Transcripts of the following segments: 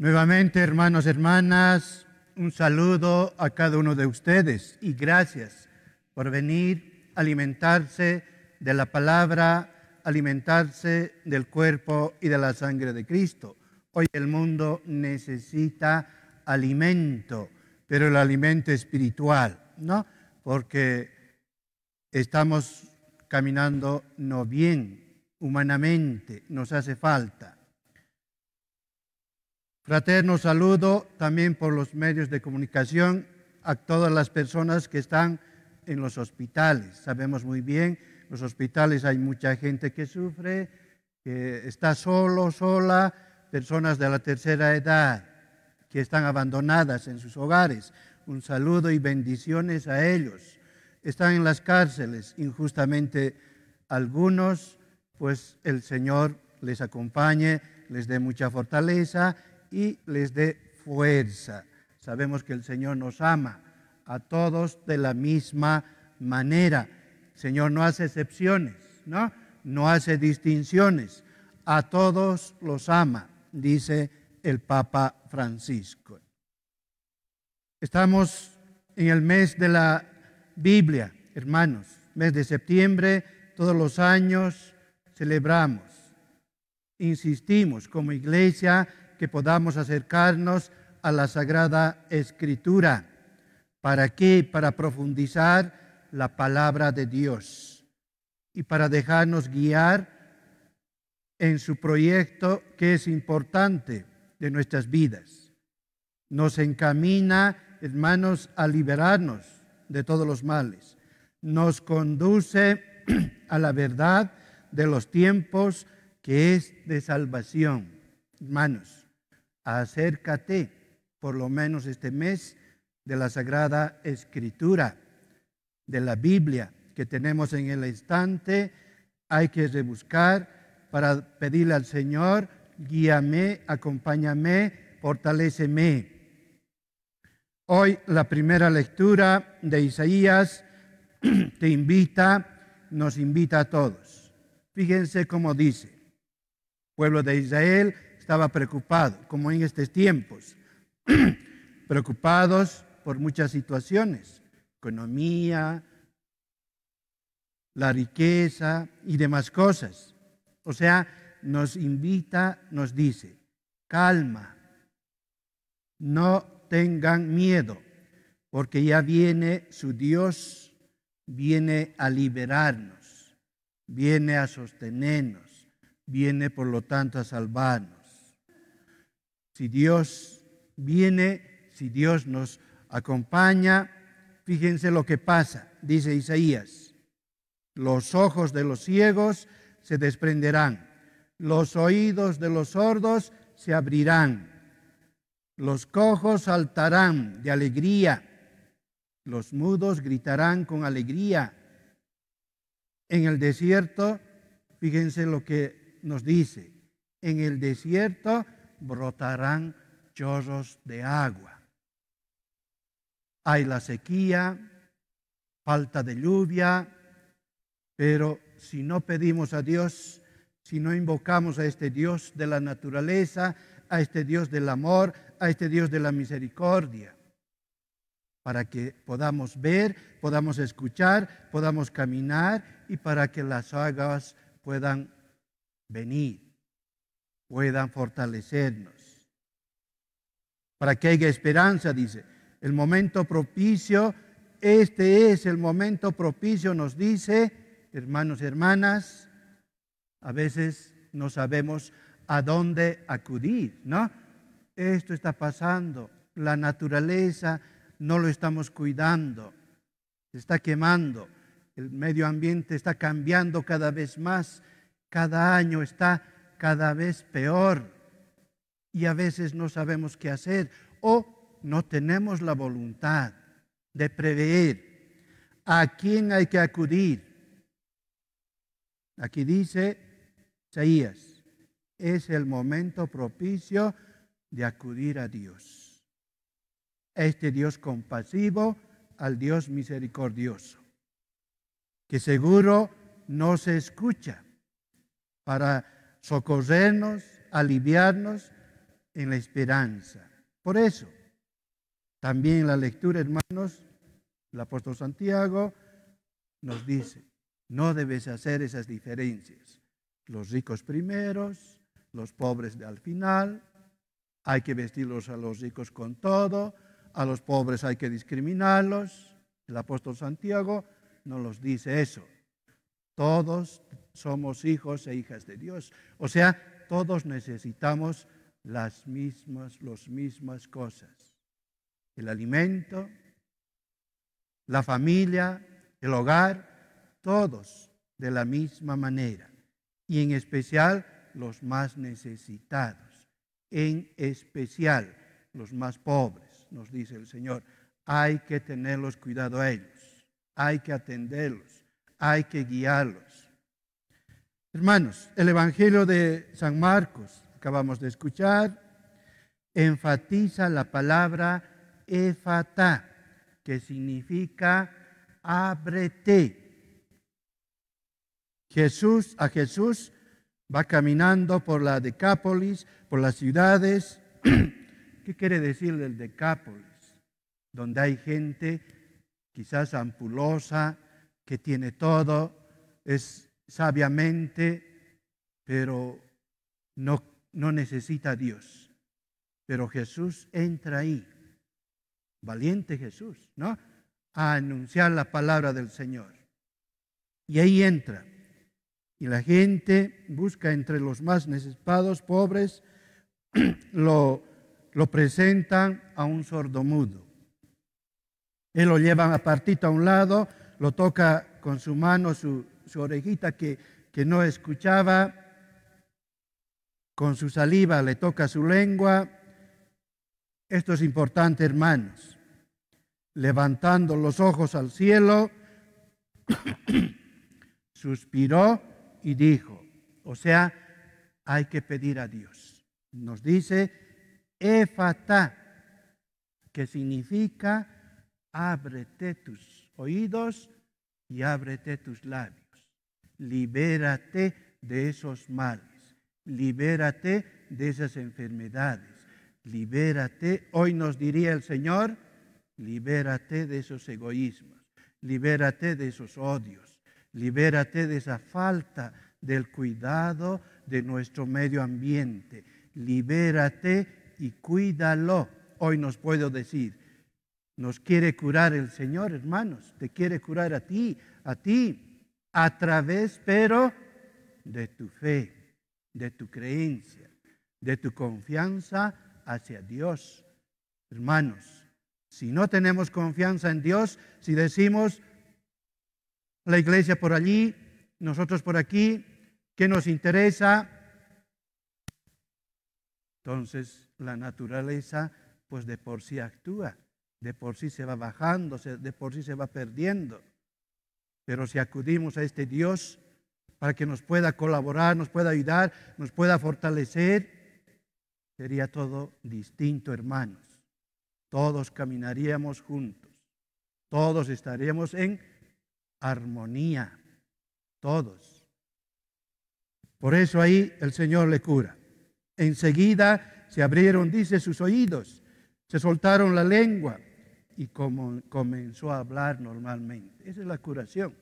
Nuevamente, hermanos, hermanas, un saludo a cada uno de ustedes y gracias por venir a alimentarse de la palabra, alimentarse del cuerpo y de la sangre de Cristo. Hoy el mundo necesita alimento, pero el alimento espiritual, ¿no? Porque estamos caminando no bien, humanamente, nos hace falta. Fraterno saludo también por los medios de comunicación a todas las personas que están en los hospitales. Sabemos muy bien, los hospitales hay mucha gente que sufre, que está solo, sola, personas de la tercera edad que están abandonadas en sus hogares. Un saludo y bendiciones a ellos. Están en las cárceles injustamente algunos, pues el Señor les acompañe, les dé mucha fortaleza y les dé fuerza. Sabemos que el Señor nos ama a todos de la misma manera. El Señor no hace excepciones, ¿no? No hace distinciones. A todos los ama, dice el Papa Francisco. Estamos en el mes de la Biblia, hermanos. Mes de septiembre, todos los años celebramos. Insistimos como iglesia que podamos acercarnos a la Sagrada Escritura. ¿Para qué? Para profundizar la palabra de Dios y para dejarnos guiar en su proyecto que es importante de nuestras vidas. Nos encamina, hermanos, a liberarnos de todos los males. Nos conduce a la verdad de los tiempos que es de salvación. Hermanos, acércate por lo menos este mes de la Sagrada Escritura, de la Biblia que tenemos en el instante. Hay que rebuscar para pedirle al Señor, guíame, acompáñame, fortaleceme. Hoy la primera lectura de Isaías te invita, nos invita a todos. Fíjense cómo dice, pueblo de Israel, estaba preocupado, como en estos tiempos, preocupados por muchas situaciones, economía, la riqueza y demás cosas. O sea, nos invita, nos dice, calma, no tengan miedo, porque ya viene su Dios, viene a liberarnos, viene a sostenernos, viene por lo tanto a salvarnos si Dios viene, si Dios nos acompaña, fíjense lo que pasa, dice Isaías. Los ojos de los ciegos se desprenderán, los oídos de los sordos se abrirán, los cojos saltarán de alegría, los mudos gritarán con alegría. En el desierto, fíjense lo que nos dice, en el desierto brotarán chorros de agua. Hay la sequía, falta de lluvia, pero si no pedimos a Dios, si no invocamos a este Dios de la naturaleza, a este Dios del amor, a este Dios de la misericordia, para que podamos ver, podamos escuchar, podamos caminar y para que las aguas puedan venir puedan fortalecernos. Para que haya esperanza, dice, el momento propicio, este es el momento propicio, nos dice, hermanos y hermanas, a veces no sabemos a dónde acudir, ¿no? Esto está pasando, la naturaleza no lo estamos cuidando, se está quemando, el medio ambiente está cambiando cada vez más, cada año está cada vez peor y a veces no sabemos qué hacer o no tenemos la voluntad de prever a quién hay que acudir. Aquí dice Isaías, es el momento propicio de acudir a Dios. Este Dios compasivo, al Dios misericordioso, que seguro no se escucha para socorrernos, aliviarnos en la esperanza. Por eso, también la lectura, hermanos, el apóstol Santiago nos dice, no debes hacer esas diferencias. Los ricos primeros, los pobres de al final, hay que vestirlos a los ricos con todo, a los pobres hay que discriminarlos. El apóstol Santiago no los dice eso. Todos somos hijos e hijas de Dios. O sea, todos necesitamos las mismas, las mismas cosas. El alimento, la familia, el hogar, todos de la misma manera. Y en especial los más necesitados, en especial los más pobres, nos dice el Señor. Hay que tenerlos cuidado a ellos, hay que atenderlos, hay que guiarlos Hermanos, el Evangelio de San Marcos, acabamos de escuchar, enfatiza la palabra efata, que significa ábrete. Jesús, a Jesús va caminando por la Decápolis, por las ciudades. ¿Qué quiere decir el Decápolis? Donde hay gente quizás ampulosa, que tiene todo, es sabiamente, pero no, no necesita a Dios. Pero Jesús entra ahí, valiente Jesús, ¿no? A anunciar la palabra del Señor. Y ahí entra. Y la gente busca entre los más necesitados, pobres, lo, lo presentan a un sordomudo. Él lo lleva apartito a un lado, lo toca con su mano su, su orejita que, no escuchaba, con su saliva le toca su lengua. Esto es importante, hermanos. Levantando los ojos al cielo, suspiró y dijo, o sea, hay que pedir a Dios. Nos dice, efata, que significa, ábrete tus oídos y ábrete tus labios libérate de esos males, libérate de esas enfermedades, libérate, hoy nos diría el Señor, libérate de esos egoísmos, libérate de esos odios, libérate de esa falta del cuidado de nuestro medio ambiente, libérate y cuídalo. Hoy nos puedo decir, nos quiere curar el Señor, hermanos, te quiere curar a ti, a ti, a través, pero, de tu fe, de tu creencia, de tu confianza hacia Dios. Hermanos, si no tenemos confianza en Dios, si decimos la iglesia por allí, nosotros por aquí, ¿qué nos interesa? Entonces la naturaleza pues de por sí actúa, de por sí se va bajando, de por sí se va perdiendo. Pero si acudimos a este Dios para que nos pueda colaborar, nos pueda ayudar, nos pueda fortalecer, sería todo distinto, hermanos. Todos caminaríamos juntos, todos estaríamos en armonía, todos. Por eso ahí el Señor le cura. Enseguida se abrieron, dice, sus oídos, se soltaron la lengua y como comenzó a hablar normalmente. Esa es la curación.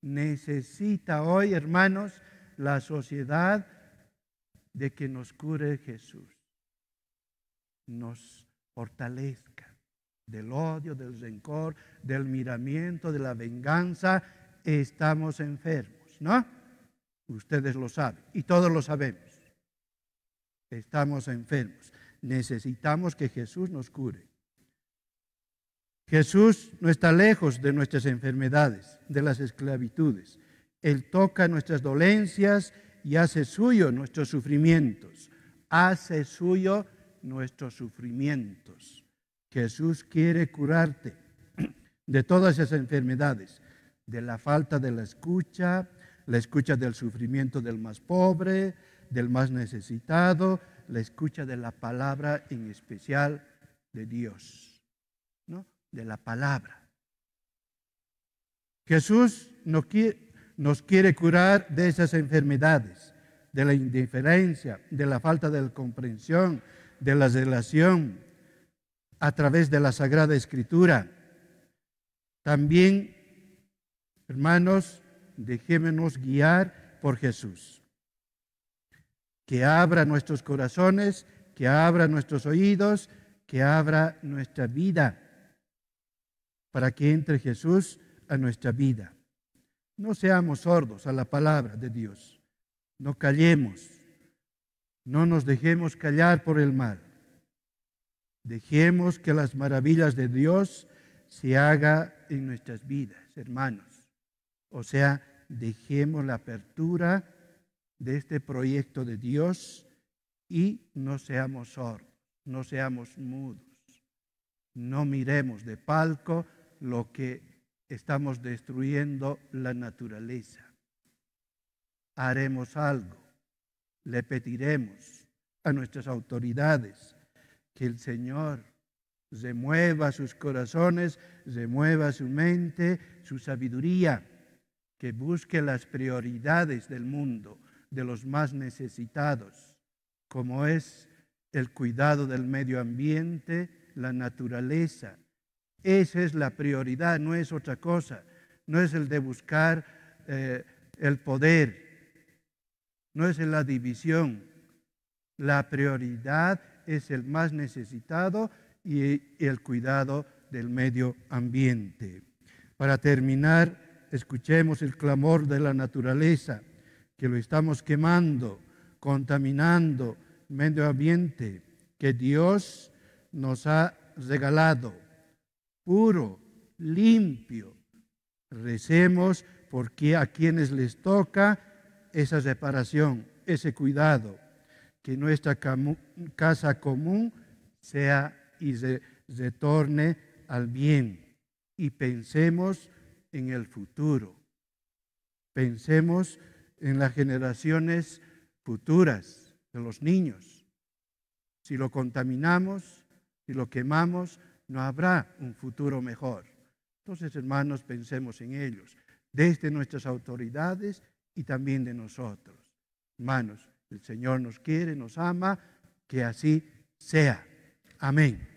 Necesita hoy, hermanos, la sociedad de que nos cure Jesús, nos fortalezca del odio, del rencor, del miramiento, de la venganza. Estamos enfermos, ¿no? Ustedes lo saben y todos lo sabemos. Estamos enfermos. Necesitamos que Jesús nos cure. Jesús no está lejos de nuestras enfermedades, de las esclavitudes. Él toca nuestras dolencias y hace suyo nuestros sufrimientos. Hace suyo nuestros sufrimientos. Jesús quiere curarte de todas esas enfermedades, de la falta de la escucha, la escucha del sufrimiento del más pobre, del más necesitado, la escucha de la palabra en especial de Dios. ¿No? de la palabra. Jesús nos quiere, nos quiere curar de esas enfermedades, de la indiferencia, de la falta de comprensión, de la relación a través de la Sagrada Escritura. También, hermanos, dejémonos guiar por Jesús. Que abra nuestros corazones, que abra nuestros oídos, que abra nuestra vida para que entre Jesús a nuestra vida. No seamos sordos a la palabra de Dios. No callemos. No nos dejemos callar por el mal. Dejemos que las maravillas de Dios se haga en nuestras vidas, hermanos. O sea, dejemos la apertura de este proyecto de Dios y no seamos sordos, no seamos mudos. No miremos de palco lo que estamos destruyendo la naturaleza. Haremos algo, le pediremos a nuestras autoridades que el Señor remueva sus corazones, mueva su mente, su sabiduría, que busque las prioridades del mundo, de los más necesitados, como es el cuidado del medio ambiente, la naturaleza, esa es la prioridad, no es otra cosa. No es el de buscar eh, el poder, no es la división. La prioridad es el más necesitado y el cuidado del medio ambiente. Para terminar, escuchemos el clamor de la naturaleza, que lo estamos quemando, contaminando el medio ambiente que Dios nos ha regalado puro, limpio. Recemos porque a quienes les toca esa reparación, ese cuidado, que nuestra casa común sea y se torne al bien. Y pensemos en el futuro. Pensemos en las generaciones futuras de los niños. Si lo contaminamos, si lo quemamos, no habrá un futuro mejor. Entonces, hermanos, pensemos en ellos, desde nuestras autoridades y también de nosotros. Hermanos, el Señor nos quiere, nos ama, que así sea. Amén.